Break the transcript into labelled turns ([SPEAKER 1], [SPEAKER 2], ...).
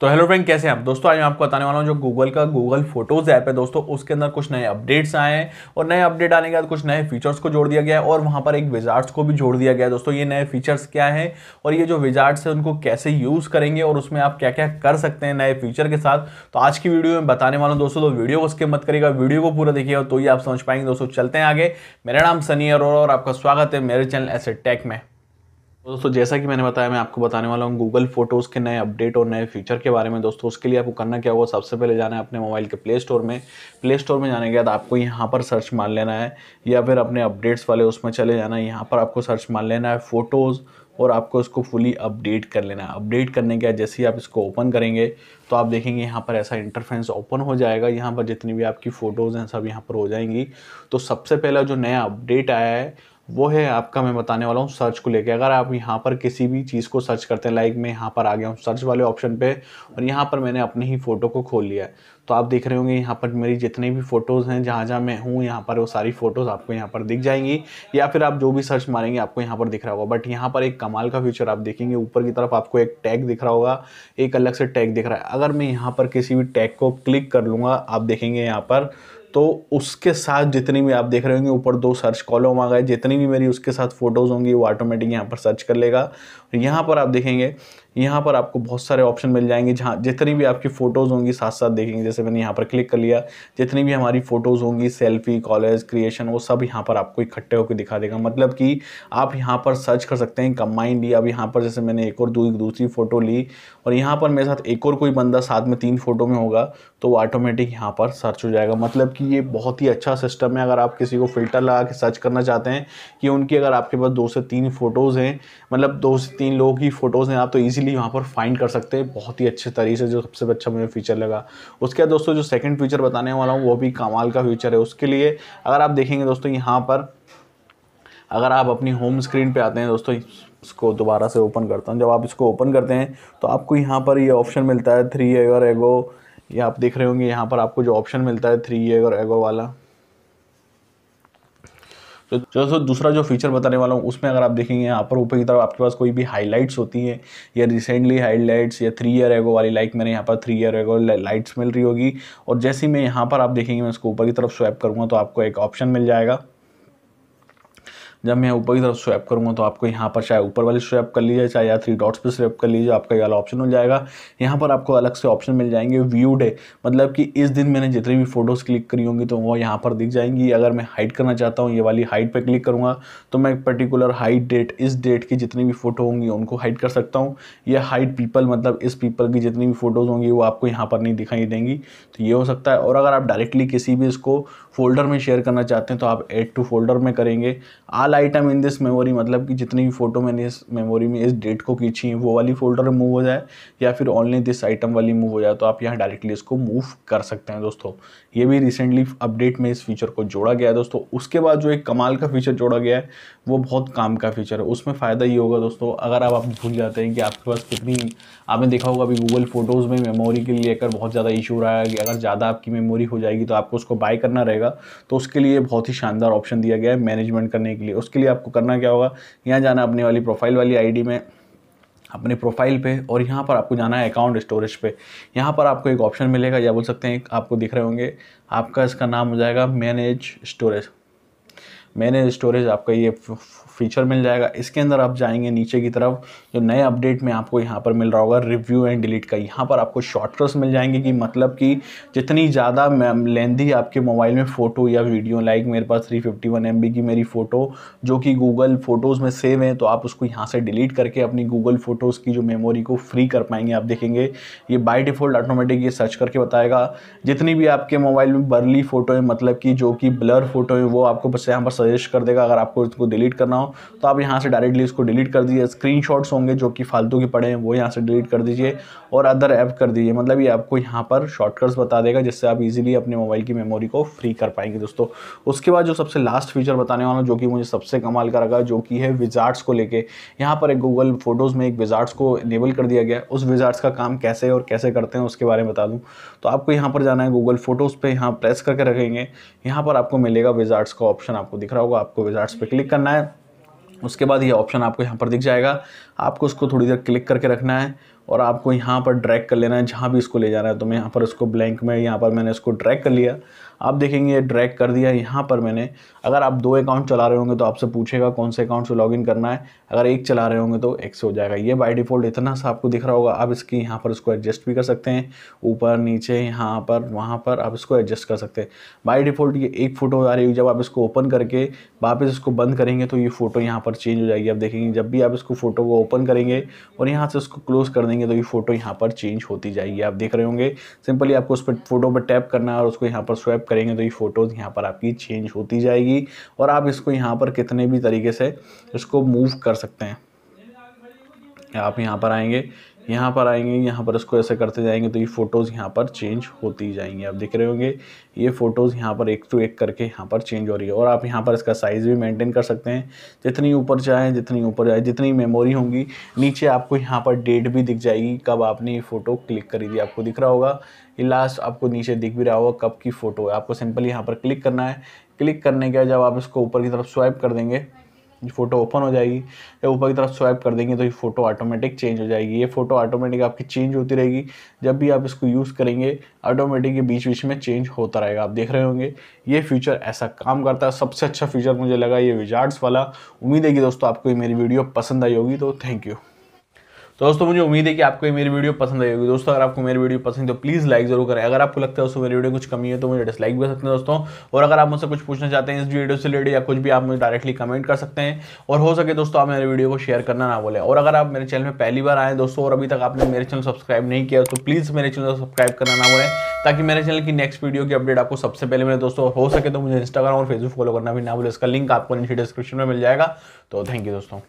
[SPEAKER 1] तो hello friend कैसे हैं आप दोस्तों आज मैं आपको बताने वाला हूँ जो गूगल का गूगल फोटोज ऐप है दोस्तों उसके अंदर कुछ नए अपडेट्स आए हैं और नए अपडेट आने के बाद कुछ नए फीचर्स को जोड़ दिया गया है और वहाँ पर एक विजार्ट्स को भी जोड़ दिया गया है दोस्तों ये नए फीचर्स क्या है और ये जो विजार्ट्स है उनको कैसे यूज़ करेंगे और उसमें आप क्या क्या कर सकते हैं नए फीचर के साथ तो आज की वीडियो में बताने वाला हूँ दोस्तों तो वीडियो को उसके मत करेगा वीडियो को पूरा देखिएगा तो ये आप समझ पाएंगे दोस्तों चलते हैं आगे मेरा नाम सनी अरोरा और आपका स्वागत है मेरे चैनल एसे टेक में तो दोस्तों जैसा कि मैंने बताया मैं आपको बताने वाला हूँ गूगल फोटोज़ के नए अपडेट और नए फीचर के बारे में दोस्तों उसके लिए आपको करना क्या होगा सबसे पहले जाना है अपने मोबाइल के प्ले स्टोर में प्ले स्टोर में जाने के बाद आपको यहाँ पर सर्च मार लेना है या फिर अपने अपडेट्स वाले उसमें चले जाना है यहाँ पर आपको सर्च मार लेना है फ़ोटोज़ और आपको इसको फुली अपडेट कर लेना है अपडेट करने के बाद जैसे ही आप इसको ओपन करेंगे तो आप देखेंगे यहाँ पर ऐसा इंटरफेंस ओपन हो जाएगा यहाँ पर जितनी भी आपकी फ़ोटोज़ हैं सब यहाँ पर हो जाएंगी तो सबसे पहला जो नया अपडेट आया है वो है आपका मैं बताने वाला हूँ सर्च को लेके अगर आप यहाँ पर किसी भी चीज़ को सर्च करते हैं लाइक मैं यहाँ पर आ गया हूँ सर्च वाले ऑप्शन पे और यहाँ पर मैंने अपने ही फ़ोटो को खोल लिया है तो आप देख रहे होंगे यहाँ पर मेरी जितने भी फ़ोटोज़ हैं जहाँ जहाँ मैं हूँ यहाँ पर वो सारी फ़ोटोज़ आपको यहाँ पर दिख जाएंगी या फिर आप जो भी सर्च मारेंगे आपको यहाँ पर दिख रहा होगा बट यहाँ पर एक कमाल का फ्यूचर आप देखेंगे ऊपर की तरफ आपको एक टैग दिख रहा होगा एक अलग से टैग दिख रहा है अगर मैं यहाँ पर किसी भी टैग को क्लिक कर लूँगा आप देखेंगे यहाँ पर तो उसके साथ जितनी भी आप देख रहे होंगे ऊपर दो सर्च कॉलम आ गए जितनी भी मेरी उसके साथ फ़ोटोज़ होंगी वो ऑटोमेटिक यहाँ पर सर्च कर लेगा यहाँ पर आप देखेंगे यहाँ पर आपको बहुत सारे ऑप्शन मिल जाएंगे जहाँ जितनी भी आपकी फ़ोटोज़ होंगी साथ साथ देखेंगे जैसे मैंने यहाँ पर क्लिक कर लिया जितनी भी हमारी फ़ोटोज़ होंगी सेल्फी कॉलेज क्रिएशन वो सब यहाँ पर आपको इकट्ठे होकर दिखा देगा मतलब कि आप यहाँ पर सर्च कर सकते हैं कंबाइंड ही अब यहाँ पर जैसे मैंने एक और दूसरी फ़ोटो ली और यहाँ पर मेरे साथ एक और कोई बंदा साथ में तीन फ़ोटो में होगा तो वो ऑटोमेटिक यहाँ पर सर्च हो जाएगा मतलब कि ये बहुत ही अच्छा सिस्टम है अगर आप किसी को फ़िल्टर लगा के सर्च करना चाहते हैं कि उनकी अगर आपके पास दो से तीन फ़ोटोज़ हैं मतलब दो से तीन तीन लोगों की फ़ोटोज़ हैं आप तो इजीली वहाँ पर फाइंड कर सकते हैं बहुत ही अच्छे तरीके से जो सबसे अच्छा मुझे फीचर लगा उसके बाद दोस्तों जो सेकंड फीचर बताने वाला हूँ वो भी कमाल का फीचर है उसके लिए अगर आप देखेंगे दोस्तों यहाँ पर अगर आप अपनी होम स्क्रीन पे आते हैं दोस्तों इसको दोबारा से ओपन करता हूँ जब आप इसको ओपन करते हैं तो आपको यहाँ पर ये ऑप्शन मिलता है थ्री एगर एगो ये आप देख रहे होंगे यहाँ पर आपको जो ऑप्शन मिलता है थ्री एगर एगो वाला तो दोस्तों दूसरा जो फीचर बताने वाला हूँ उसमें अगर आप देखेंगे यहाँ पर ऊपर की तरफ आपके पास कोई भी हाईलाइट्स होती हैं या रिसेंटली हाईलाइट्स या थ्री ईयर एगो वाली लाइक मैंने यहाँ पर थ्री ईयर एगो लाइट्स मिल रही होगी और जैसे ही मैं यहाँ पर आप देखेंगे मैं इसको ऊपर की तरफ स्वैप करूँगा तो आपको एक ऑप्शन मिल जाएगा जब मैं ऊपर की तरफ स्वैप करूँगा तो आपको यहाँ पर चाहे ऊपर वाली स्वैप कर लीजिए चाहे या थ्री डॉट्स पर स्वैप कर लीजिए आपका ये वाला ऑप्शन हो जाएगा यहाँ पर आपको अलग से ऑप्शन मिल जाएंगे व्यू डे मतलब कि इस दिन मैंने जितनी भी फ़ोटोज़ क्लिक करी होंगी तो वो यहाँ पर दिख जाएंगी अगर मैं हाइट करना चाहता हूँ ये वाली हाइट पर क्लिक करूँगा तो मैं पर्टिकुलर हाइट डेट इस डेट की जितनी भी फ़ोटो होंगी उनको हाइट कर सकता हूँ या हाइट पीपल मतलब इस पीपल की जितनी भी फ़ोटोज़ होंगी वो आपको यहाँ पर नहीं दिखाई देंगी तो ये हो सकता है और अगर आप डायरेक्टली किसी भी इसको फोल्डर में शेयर करना चाहते हैं तो आप एड टू फोल्डर में करेंगे all item in this memory मतलब कि जितनी भी फ़ोटो मैंने इस मेमोरी में इस डेट को खींची है वो वाली फ़ोल्डर मूव हो जाए या फिर ऑनली दिस आइटम वाली मूव हो जाए तो आप यहाँ डायरेक्टली इसको मूव कर सकते हैं दोस्तों ये भी रिसेंटली अपडेट में इस फीचर को जोड़ा गया है दोस्तों उसके बाद जो एक कमाल का फीचर जोड़ा गया है वो बहुत काम का फीचर है उसमें फ़ायदा ये होगा दोस्तों अगर आप भूल जाते हैं कि आपके पास कितनी आपने देखा होगा अभी गूगल फ़ोटोज़ में मेमोरी के लिए लेकर बहुत ज़्यादा इशू रहा है कि अगर ज़्यादा आपकी मेमोरी हो जाएगी तो आपको उसको बाय करना रहेगा तो उसके लिए बहुत ही शानदार ऑप्शन दिया गया है मैनेजमेंट करने के लिए उसके लिए आपको करना क्या होगा यहाँ जाना अपने वाली प्रोफाइल वाली आईडी में अपने प्रोफाइल पे और यहाँ पर आपको जाना है अकाउंट स्टोरेज पे यहाँ पर आपको एक ऑप्शन मिलेगा या बोल सकते हैं आपको दिख रहे होंगे आपका इसका नाम हो जाएगा मैनेज स्टोरेज मैनेज स्टोरेज आपका ये फीचर मिल जाएगा इसके अंदर आप जाएंगे नीचे की तरफ जो नए अपडेट में आपको यहाँ पर मिल रहा होगा रिव्यू एंड डिलीट का यहाँ पर आपको शॉर्टकट्स मिल जाएंगे कि मतलब कि जितनी ज़्यादा लेंदी आपके मोबाइल में फ़ोटो या वीडियो लाइक मेरे पास three fifty one M B की मेरी फ़ोटो जो कि गूगल फ़ोटोज़ में सेव है तो आप उसको यहाँ से डिलीट करके अपनी गूगल फ़ोटोज़ की जो मेमोरी को फ्री कर पाएंगे आप देखेंगे ये बाई डिफ़ॉल्ट ऑटोमेटिक ये सर्च करके बताएगा जितनी भी आपके मोबाइल में बर्ली फ़ोटो है मतलब कि जो कि ब्लर फ़ोटो है वो आपको बस यहाँ पर सजेस्ट कर देगा अगर आपको इसको डिलीट करना हो तो आप यहाँ से डायरेक्टली इसको डिलीट कर दीजिए स्क्रीन होंगे जो कि फालतू के पड़े हैं वो यहाँ से डिलीट कर दीजिए और अदर ऐप कर दीजिए मतलब ये आपको यहाँ पर शॉर्टकट्स बता देगा जिससे आप इजीली अपने मोबाइल की मेमोरी को फ्री कर पाएंगे दोस्तों उसके बाद जो सबसे लास्ट फीचर बताने वाला जो कि मुझे सबसे कमाल का लगा जो कि है विजार्ट्स को लेके यहाँ पर एक गूगल फोटोज़ में एक विजार्ट्स को इनेबल कर दिया गया उस विजार्ट्स का काम कैसे और कैसे करते हैं उसके बारे में बता दूँ तो आपको यहाँ पर जाना है गूगल फोटोज़ पर यहाँ प्रेस करके रखेंगे यहाँ पर आपको मिलेगा विजार्ट्स का ऑप्शन आपको दिख रहा होगा आपको विजार्ट्स पे क्लिक करना है उसके बाद ये ऑप्शन आपको यहाँ पर दिख जाएगा आपको उसको थोड़ी देर क्लिक करके रखना है और आपको यहाँ पर ड्रैग कर लेना है जहाँ भी इसको ले जाना है तो मैं यहाँ पर इसको ब्लैंक में यहाँ पर मैंने इसको ड्रैग कर लिया आप देखेंगे ये ड्रैग कर दिया यहाँ पर मैंने अगर आप दो अकाउंट चला रहे होंगे तो आपसे पूछेगा कौन से अकाउंट से लॉगिन करना है अगर एक चला रहे होंगे तो एक से हो जाएगा ये बाय डिफ़ॉल्ट इतना सा आपको दिख रहा होगा आप इसकी यहाँ पर इसको एडजस्ट भी कर सकते हैं ऊपर नीचे यहाँ पर वहाँ पर आप इसको एडजस्ट कर सकते हैं बाई डिफ़ॉल्ट ये एक फ़ोटो आ रही है जब आप इसको ओपन करके वापस इसको बंद करेंगे तो ये फ़ोटो यहाँ पर चेंज हो जाएगी आप देखेंगे जब भी आप इसको फ़ोटो को ओपन करेंगे और यहाँ से उसको क्लोज़ कर देंगे तो ये फ़ोटो यहाँ पर चेंज होती जाएगी आप देख रहे होंगे सिंपली आपको उस पर फोटो पर टैप करना है और उसको यहाँ पर स्वैप करेंगे तो ये फ़ोटोज़ यहाँ पर आपकी चेंज होती जाएगी और आप इसको यहाँ पर कितने भी तरीके से इसको मूव कर सकते हैं आप यहाँ पर आएंगे यहाँ पर आएंगे यहाँ पर इसको ऐसे करते जाएंगे तो ये फ़ोटोज़ यहाँ पर चेंज होती जाएंगी आप देख रहे होंगे ये फ़ोटोज़ यहाँ पर एक टू एक करके यहाँ पर चेंज हो रही है और आप यहाँ पर इसका साइज़ भी मेंटेन कर सकते हैं जितनी ऊपर चाहें जितनी ऊपर जाए जितनी मेमोरी होंगी नीचे आपको यहाँ पर डेट भी दिख जाएगी कब आपने ये फ़ोटो क्लिक करी थी आपको दिख रहा होगा ये लास्ट आपको नीचे दिख भी रहा होगा कब की फ़ोटो है आपको सिंपल यहाँ पर क्लिक करना है क्लिक करने के बाद जब आप इसको ऊपर की तरफ स्वाइप कर देंगे ये फ़ोटो ओपन हो जाएगी जब ऊपर की तरफ स्वाइप कर देंगे तो ये फ़ोटो ऑटोमेटिक चेंज हो जाएगी ये फ़ोटो ऑटोमेटिक आपकी चेंज होती रहेगी जब भी आप इसको यूज़ करेंगे ऑटोमेटिक के बीच बीच में चेंज होता रहेगा आप देख रहे होंगे ये फीचर ऐसा काम करता है सबसे अच्छा फीचर मुझे लगा ये विजार्ड्स वाला उम्मीद है कि दोस्तों आपको मेरी वीडियो पसंद आई होगी तो थैंक यू तो दोस्तों मुझे उम्मीद है कि आपको ये मेरी वीडियो पसंद आई होगी दोस्तों अगर आपको मेरी वीडियो पसंद है तो प्लीज़ लाइक जरूर करें अगर आपको लगता है उसमें मेरी वीडियो कुछ कमी है तो मुझे डिसलाइक भी कर सकते हैं दोस्तों और अगर आप मुझसे कुछ पूछना चाहते हैं इस वीडियो से रिलेटेड या कुछ भी आप मुझे डायरेक्टली कमेंट कर सकते हैं और हो सके दोस्तों आप मेरे वीडियो को शेयर करना ना बोले और अगर आप मेरे चैनल में पहली बार आए दोस्तों और अभी तक आपने मेरे चैनल सब्सक्राइब नहीं किया तो प्लीज़ मेरे चैनल सब्सक्राइब करना ना बोले ताकि मेरे चैनल की नेक्स्ट वीडियो की अपडेट आपको सबसे पहले मिले दोस्तों हो सके तो मुझे इंस्टाग्राम और फेसबुक फॉलो करना भी ना बोले इसका लिंक आपको नीचे डिस्क्रिप्शन में मिल जाएगा तो थैंक यू दोस्तों